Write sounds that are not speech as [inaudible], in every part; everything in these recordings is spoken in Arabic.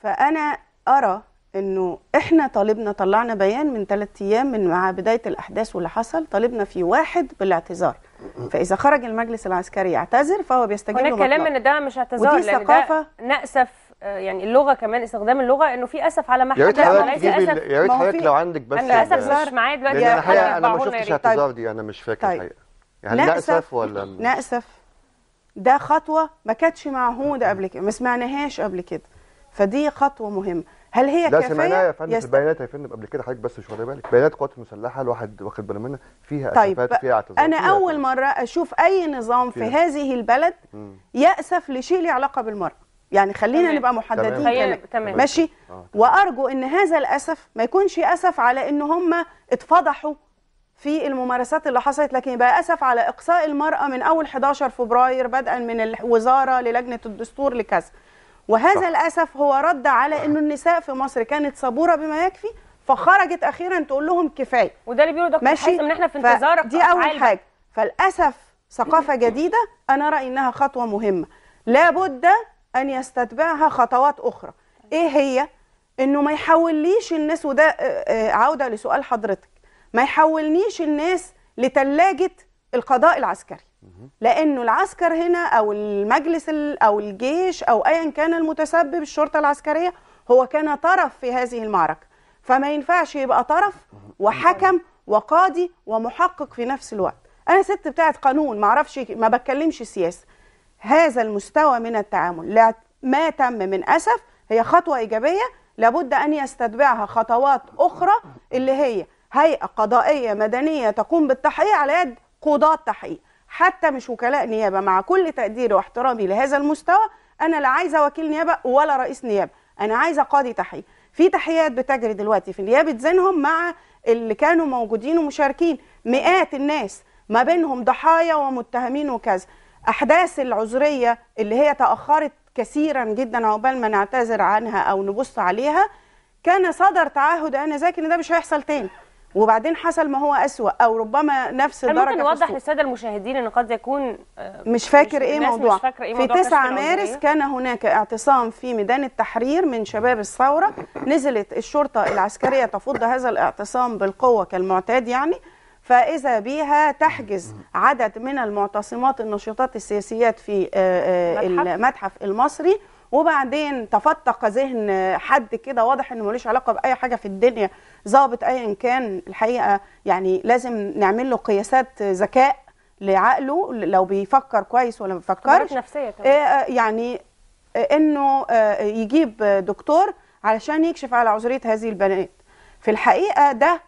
فانا ارى انه احنا طالبنا طلعنا بيان من ثلاث ايام من مع بدايه الاحداث واللي حصل طالبنا في واحد بالاعتذار فاذا خرج المجلس العسكري يعتذر فهو بيستجيب هناك كلام ان ده مش اعتذار ودي ثقافه ناسف آه، يعني اللغه كمان استخدام اللغه انه في اسف على ما حدث وليس اسف يا ريت حضرتك لو عندك بس انا للاسف يعني مش معايا دلوقتي انا الحقيقه انا ما شفتش طيب. اعتذار دي انا مش فاكر الحقيقه طيب. يعني نأسف ولا نأسف ده خطوه ما كانتش معهوده قبل كده ما سمعناهاش قبل كده فدي خطوه مهمه هل هي لا سمعناها يا فندم يست... البيانات يا فندم قبل كده حضرتك بس مش واخده بالك بيانات القوات المسلحه الواحد واخد باله منها فيها طيب اسفات فيها اعتذار انا فيها اول مره اشوف اي نظام فيها. في هذه البلد ياسف لشيء له علاقه بالمراه يعني خلينا تمام. نبقى محددين تمام. تمام. ماشي آه. وارجو ان هذا الاسف ما يكونش اسف على ان هم اتفضحوا في الممارسات اللي حصلت لكن يبقى اسف على اقصاء المراه من اول 11 فبراير بدءا من الوزاره للجنه الدستور لكذا وهذا صح. للاسف هو رد على انه النساء في مصر كانت صبوره بما يكفي فخرجت اخيرا تقول لهم كفايه وده اللي بيقوله دكتور حاتم ان احنا في انتظار دي اول حاجه فللاسف ثقافه جديده انا رايي انها خطوه مهمه لابد ان يستتبعها خطوات اخرى ايه هي انه ما يحوليش الناس وده آه، آه، عوده لسؤال حضرتك ما يحولنيش الناس لتلاجه القضاء العسكري لانه العسكر هنا او المجلس او الجيش او ايا كان المتسبب الشرطه العسكريه هو كان طرف في هذه المعركه فما ينفعش يبقى طرف وحكم وقاضي ومحقق في نفس الوقت انا ست بتاعت قانون ما اعرفش ما بتكلمش سياسه هذا المستوى من التعامل لا ما تم من اسف هي خطوه ايجابيه لابد ان يستتبعها خطوات اخرى اللي هي هيئه قضائيه مدنيه تقوم بالتحقيق على يد قضاه تحقيق حتى مش وكلاء نيابه مع كل تقديري واحترامي لهذا المستوى انا لا عايزه وكيل نيابه ولا رئيس نيابه انا عايزه قاضي تحقيق في تحيات بتجري دلوقتي في نيابه زينهم مع اللي كانوا موجودين ومشاركين مئات الناس ما بينهم ضحايا ومتهمين وكذا احداث العذريه اللي هي تاخرت كثيرا جدا عقبال ما نعتذر عنها او نبص عليها كان صدر تعهد انا ذاك ان ده مش هيحصل تاني وبعدين حصل ما هو أسوأ أو ربما نفس الدرجة ممكن نوضح للسادة المشاهدين أن قد يكون آه، مش فاكر إيه موضوع مش فاكر إيه موضوع في 9 مارس كان هناك اعتصام في ميدان التحرير من شباب الثورة نزلت الشرطة العسكرية تفض هذا الاعتصام بالقوة كالمعتاد يعني فإذا بها تحجز عدد من المعتصمات النشطات السياسيات في آه، آه، المتحف المصري وبعدين تفتق ذهن حد كده واضح انه ملوش علاقه باي حاجه في الدنيا ظابط ايا كان الحقيقه يعني لازم نعمل له قياسات ذكاء لعقله لو بيفكر كويس ولا ما بيفكرش نفسيه آه، آه، يعني آه، انه يجيب دكتور علشان يكشف على عذريه هذه البنات في الحقيقه ده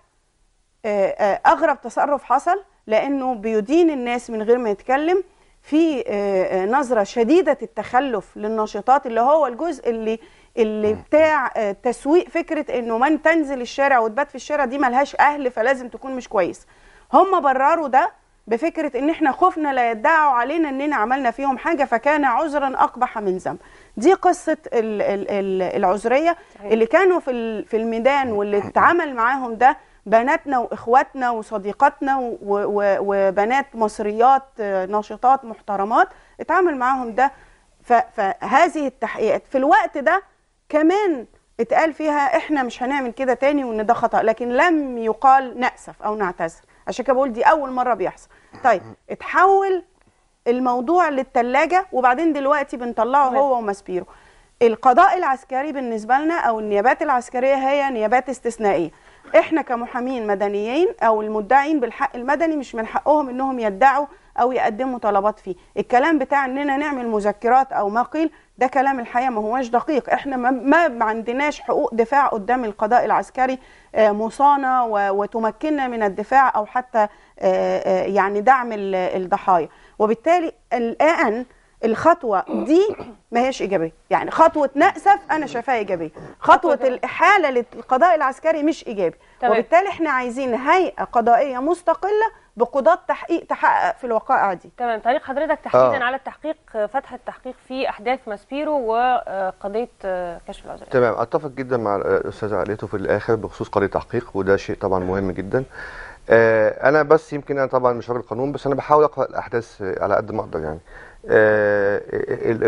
اغرب تصرف حصل لانه بيدين الناس من غير ما يتكلم في آه، آه، نظرة شديدة التخلف للناشطات اللي هو الجزء اللي اللي بتاع آه، تسويق فكرة انه من تنزل الشارع وتبات في الشارع دي ملهاش اهل فلازم تكون مش كويس هم برروا ده بفكرة ان احنا خفنا لا يدعوا علينا اننا عملنا فيهم حاجة فكان عذرا اقبح من ذنب دي قصة العذرية اللي كانوا في الميدان واللي اتعامل معاهم ده بناتنا واخواتنا وصديقاتنا وبنات مصريات آه، ناشطات محترمات اتعامل معاهم ده فهذه التحقيقات في الوقت ده كمان اتقال فيها احنا مش هنعمل كده تاني وان ده خطا لكن لم يقال ناسف او نعتذر عشان كده بقول دي اول مره بيحصل طيب اتحول الموضوع للثلاجه وبعدين دلوقتي بنطلعه هو وماسبيرو القضاء العسكري بالنسبه لنا او النيابات العسكريه هي نيابات استثنائيه احنا كمحامين مدنيين او المدعين بالحق المدني مش من حقهم انهم يدعوا او يقدموا طلبات فيه الكلام بتاع اننا نعمل مذكرات او ما قيل ده كلام الحقيقه ما هواش دقيق احنا ما, ما عندناش حقوق دفاع قدام القضاء العسكري آه، مصانه وتمكننا من الدفاع او حتى آه، آه، يعني دعم الضحايا وبالتالي الان الخطوه دي ما هيش ايجابيه يعني خطوه ناسف انا شايفاها ايجابيه خطوه الاحاله للقضاء العسكري مش ايجابي طبعا. وبالتالي احنا عايزين هيئه قضائيه مستقله بقضاة تحقيق تحقق في الوقائع دي تمام طريق حضرتك تحديدا آه. على التحقيق فتح التحقيق في احداث ماسبيرو وقضيه آه، كشف العذر تمام اتفق جدا مع الاستاذه عليته في الاخر بخصوص قضيه التحقيق وده شيء طبعا مهم جدا آه، انا بس يمكن انا طبعا مش راجل قانون بس انا بحاول اقرا الاحداث على قد ما اقدر يعني آه،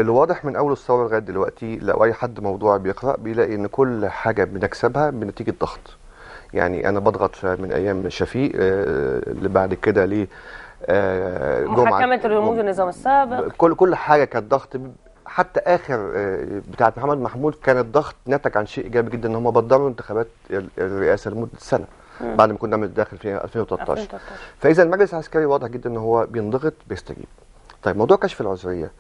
الواضح من اول الثوره لغايه دلوقتي لو اي حد موضوع بيقرا بيلاقي ان كل حاجه بنكسبها بنتيجه ضغط يعني انا بضغط من ايام شفيق آه، اللي بعد كده ليه جمعه محاكمه الرموز النظام السابق كل كل حاجه كانت ضغط حتى اخر بتاعه محمد محمود كان الضغط نتج عن شيء ايجابي جدا ان هم بدروا انتخابات الرئاسه لمده سنه بعد ما كنا داخل في 2013 2013 فاذا المجلس العسكري واضح جدا ان هو بينضغط بيستجيب طيب موضوع كشف العذريه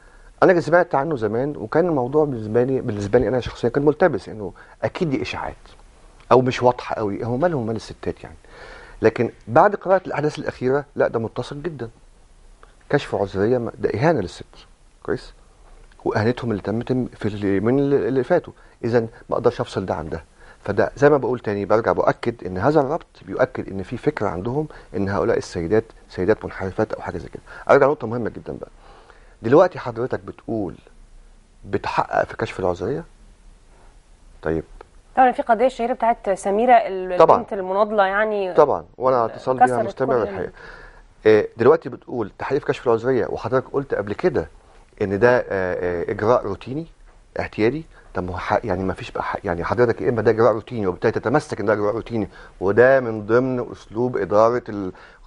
انا سمعت عنه زمان وكان الموضوع بالنسبه لي بالنسبه لي انا شخصيا كان ملتبس انه اكيد دي اشاعات او مش واضحه قوي هو مالهم مال الستات يعني لكن بعد قراءه الاحداث الاخيره لا ده متصل جدا كشف عذريه ده اهانه للست كويس واهانتهم اللي تمت في اليومين اللي فاتوا اذا ما اقدرش افصل ده عن ده فده زي ما بقول تاني برجع باكد ان هذا الربط بيؤكد ان في فكره عندهم ان هؤلاء السيدات سيدات منحرفات او حاجه زي كده ارجع لنقطه مهمه جدا بقى دلوقتي حضرتك بتقول بتحقق في كشف العذريه طيب طبعا في قضيه الشهيره بتاعت سميره البنت طبعا. المناضله يعني طبعا وانا اتصل بيها مستمر الحقيقه إيه، دلوقتي بتقول تحقيق كشف العذريه وحضرتك قلت قبل كده ان ده آه، آه، اجراء روتيني اعتيادي طب هو يعني ما فيش بقى يعني حضرتك يا اما ده اجراء روتيني وبالتالي تتمسك ان ده اجراء روتيني وده من ضمن اسلوب اداره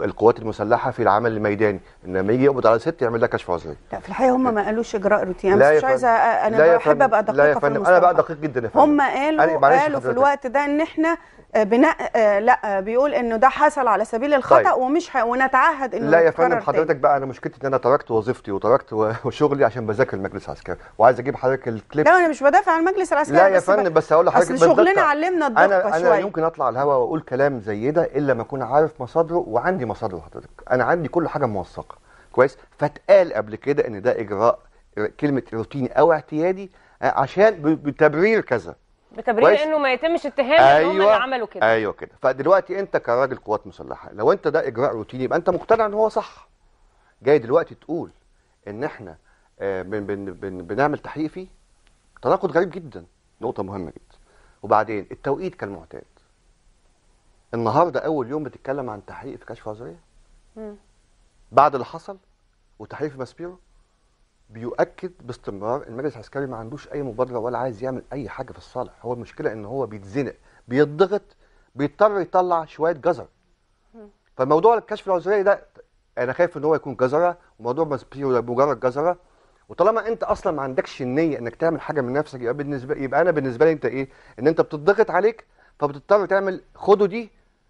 القوات المسلحه في العمل الميداني ان لما يجي يقبض على ست يعمل لها كشف عذري لا في الحقيقه هم ما قالوش اجراء روتيني انا مش عايزه انا بحب ابقى دقيقه لا يا فندم انا بقى دقيق جدا يا فندم هم قالوا قالوا في الوقت ده ان احنا آه، بناء آه، لا آه، بيقول انه ده حصل على سبيل الخطا طيب. ومش ونتعهد انه لا يا فندم حضرتك بقى انا مشكلتي ان انا تركت وظيفتي وتركت [laughs] وشغلي عشان بذاكر المجلس العسكري وعايز اجيب حضرتك الكليب لا انا مش بدافع عن المجلس العسكري لا يا فندم بس هقول لحضرتك بس شغلنا علمنا الدقه أنا انا شوي. يمكن اطلع الهواء واقول كلام زي ده الا ما اكون عارف مصادره وعندي مصادره حضرتك انا عندي كل حاجه موثقه كويس فاتقال قبل كده ان ده اجراء كلمه روتيني او اعتيادي عشان بتبرير كذا بتبرير انه ما يتمش اتهام أيوة ان هم اللي أيوة. عملوا كده ايوه كده فدلوقتي انت كراجل قوات مسلحه لو انت ده اجراء روتيني يبقى انت مقتنع ان هو صح جاي دلوقتي تقول ان احنا آه، بن بن بن بنعمل تحقيق فيه تناقض غريب جدا نقطه مهمه جدا وبعدين التوقيت كالمعتاد النهارده اول يوم بتتكلم عن تحقيق في كشف عذريه بعد اللي حصل وتحقيق في ماسبيرو بيؤكد باستمرار المجلس العسكري ما عندوش اي مبادره ولا عايز يعمل اي حاجه في الصالح هو المشكله ان هو بيتزنق بيتضغط بيضطر يطلع شويه جزر فموضوع الكشف العذريه ده انا خايف ان هو يكون جزره وموضوع مجرد جزره وطالما انت اصلا ما عندكش النيه انك تعمل حاجه من نفسك يبقى بالنسبه يبقى انا بالنسبه لي انت ايه ان انت بتضغط عليك فبتضطر تعمل خده دي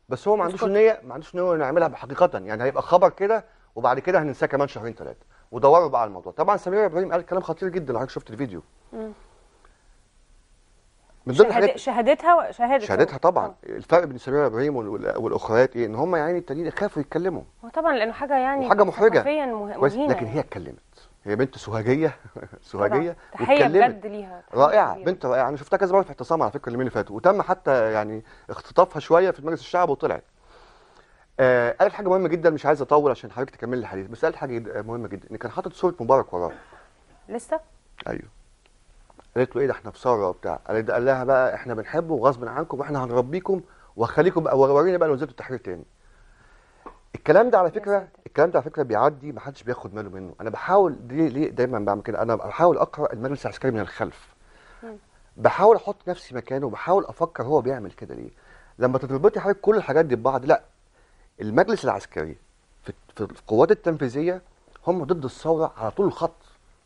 بس هو ما عندوش النيه ما عندوش نيه انه يعملها بحقيقه يعني هيبقى خبر كده وبعد كده هننساه كمان شهرين ثلاثه ودوروا بقى على الموضوع طبعا سمير ابراهيم قال كلام خطير جدا لو حضرتك شفت الفيديو من ضمن شهد... شهادتها شهادتها شهادتها طبعا أوه. الفرق بين سمير ابراهيم والاخريات ايه ان هم يعني التانيين خافوا يتكلموا هو طبعا لانه حاجه يعني حاجه محرجه كويس مه... لكن يعني. هي اتكلمت هي بنت سوهاجيه [laughs] سوهاجيه واتكلمت بجد ليها رائعه كبيرة. بنت رائعه انا شفتها كذا مره في اعتصام على فكره اليومين اللي فاتوا وتم حتى يعني اختطافها شويه في مجلس الشعب وطلعت آه قالت حاجه مهمه جدا مش عايز اطول عشان حضرتك تكمل الحديث بس قالت حاجه آه، مهمه جدا ان كان حاطط صوره مبارك وراه لسه ايوه قالت له ايه ده احنا في ثوره وبتاع قال قال لها بقى احنا بنحبه وغصب عنكم واحنا هنربيكم وخليكم بقى ورينا بقى لو التحرير تاني الكلام ده على فكره الكلام ده على فكره بيعدي ما حدش بياخد ماله منه انا بحاول ليه ليه دايما بعمل كده انا بحاول اقرا المجلس العسكري من الخلف بحاول احط نفسي مكانه وبحاول افكر هو بيعمل كده ليه لما تتربطي حضرتك كل الحاجات دي ببعض لا المجلس العسكري في القوات التنفيذيه هم ضد الثوره على طول الخط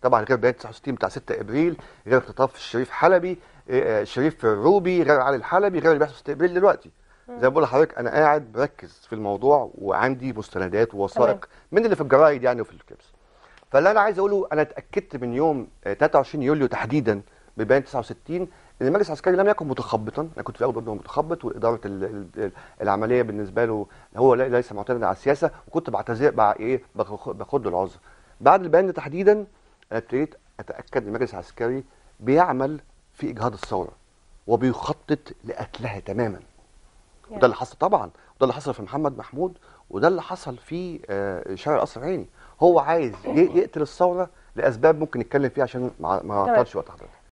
طبعا غير بيان 69 بتاع 6 ابريل غير اختطاف الشريف حلبي آه، آه، شريف الروبي غير علي الحلبي غير اللي بيحصل 6 ابريل دلوقتي زي ما بقول لحضرتك انا قاعد بركز في الموضوع وعندي مستندات ووثائق من اللي في الجرايد يعني وفي الكبس فاللي انا عايز اقوله انا اتاكدت من يوم 23 آه، يوليو تحديدا ببيان 69 لان المجلس العسكري لم يكن متخبطا انا كنت في الاول متخبط واداره العمليه بالنسبه له هو ليس معتمدا على السياسه وكنت بعتذر ايه باخد العذر بعد البيان تحديدا ابتديت اتاكد ان المجلس العسكري بيعمل في اجهاض الثوره وبيخطط لقتلها تماما يعني. وده اللي حصل طبعا وده اللي حصل في محمد محمود وده اللي حصل في آه، شارع القصر العيني هو عايز يقتل الثوره لاسباب ممكن نتكلم فيها عشان ما اعطلش وقت حضرتك